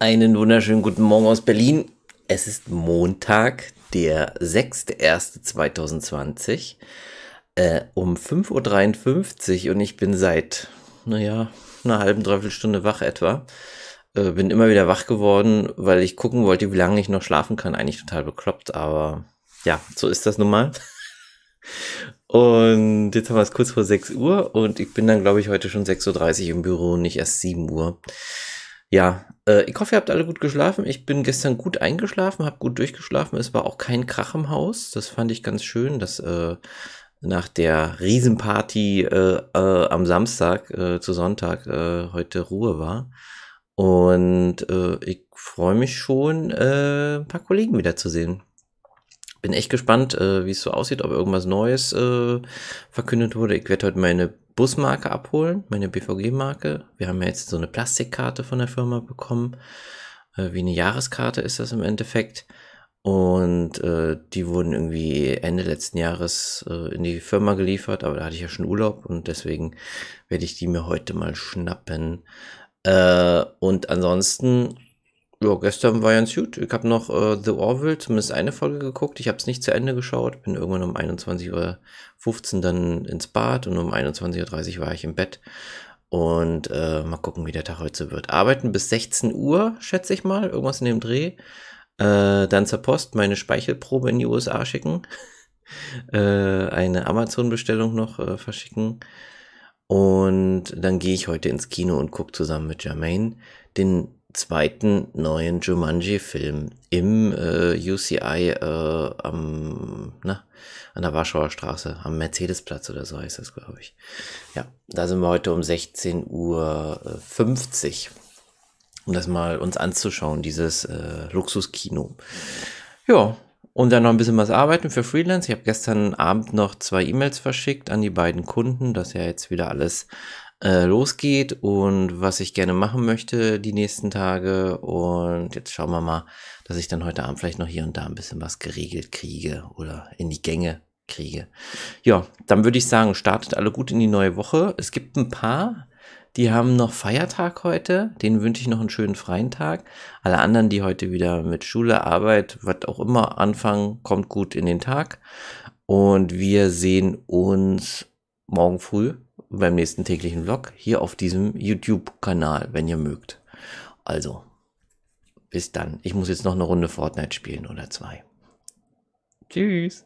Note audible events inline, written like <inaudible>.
Einen wunderschönen guten Morgen aus Berlin. Es ist Montag, der 6.1.2020 äh, um 5.53 Uhr und ich bin seit, naja, einer halben, dreiviertel Stunde wach etwa. Äh, bin immer wieder wach geworden, weil ich gucken wollte, wie lange ich noch schlafen kann. Eigentlich total bekloppt, aber ja, so ist das nun mal. Und jetzt haben wir es kurz vor 6 Uhr und ich bin dann, glaube ich, heute schon 6.30 Uhr im Büro und nicht erst 7 Uhr. Ja, äh, ich hoffe, ihr habt alle gut geschlafen. Ich bin gestern gut eingeschlafen, habe gut durchgeschlafen. Es war auch kein Krach im Haus. Das fand ich ganz schön, dass äh, nach der Riesenparty äh, äh am Samstag äh, zu Sonntag äh, heute Ruhe war. Und ich freue mich schon, ein paar Kollegen wiederzusehen bin echt gespannt, äh, wie es so aussieht, ob irgendwas Neues äh, verkündet wurde. Ich werde heute meine Busmarke abholen, meine BVG-Marke. Wir haben ja jetzt so eine Plastikkarte von der Firma bekommen. Äh, wie eine Jahreskarte ist das im Endeffekt. Und äh, die wurden irgendwie Ende letzten Jahres äh, in die Firma geliefert, aber da hatte ich ja schon Urlaub und deswegen werde ich die mir heute mal schnappen. Äh, und ansonsten ja, gestern war ganz gut. Ich habe noch äh, The Orville, zumindest eine Folge geguckt. Ich habe es nicht zu Ende geschaut. Bin irgendwann um 21.15 Uhr dann ins Bad und um 21.30 Uhr war ich im Bett. Und äh, mal gucken, wie der Tag heute wird. Arbeiten bis 16 Uhr, schätze ich mal. Irgendwas in dem Dreh. Äh, dann zur Post meine Speichelprobe in die USA schicken. <laughs> äh, eine Amazon-Bestellung noch äh, verschicken. Und dann gehe ich heute ins Kino und gucke zusammen mit Jermaine den zweiten neuen Jumanji-Film im äh, UCI äh, am, na, an der Warschauer Straße, am Mercedesplatz oder so heißt das, glaube ich. Ja, da sind wir heute um 16.50 Uhr, um das mal uns anzuschauen, dieses äh, Luxuskino. Ja, und dann noch ein bisschen was arbeiten für Freelance. Ich habe gestern Abend noch zwei E-Mails verschickt an die beiden Kunden, dass ja jetzt wieder alles äh, losgeht und was ich gerne machen möchte die nächsten Tage. Und jetzt schauen wir mal, dass ich dann heute Abend vielleicht noch hier und da ein bisschen was geregelt kriege oder in die Gänge kriege. Ja, dann würde ich sagen, startet alle gut in die neue Woche. Es gibt ein paar, die haben noch Feiertag heute. Denen wünsche ich noch einen schönen freien Tag. Alle anderen, die heute wieder mit Schule, Arbeit, was auch immer anfangen, kommt gut in den Tag. Und wir sehen uns morgen früh beim nächsten täglichen Vlog hier auf diesem YouTube-Kanal, wenn ihr mögt. Also, bis dann. Ich muss jetzt noch eine Runde Fortnite spielen oder zwei. Tschüss.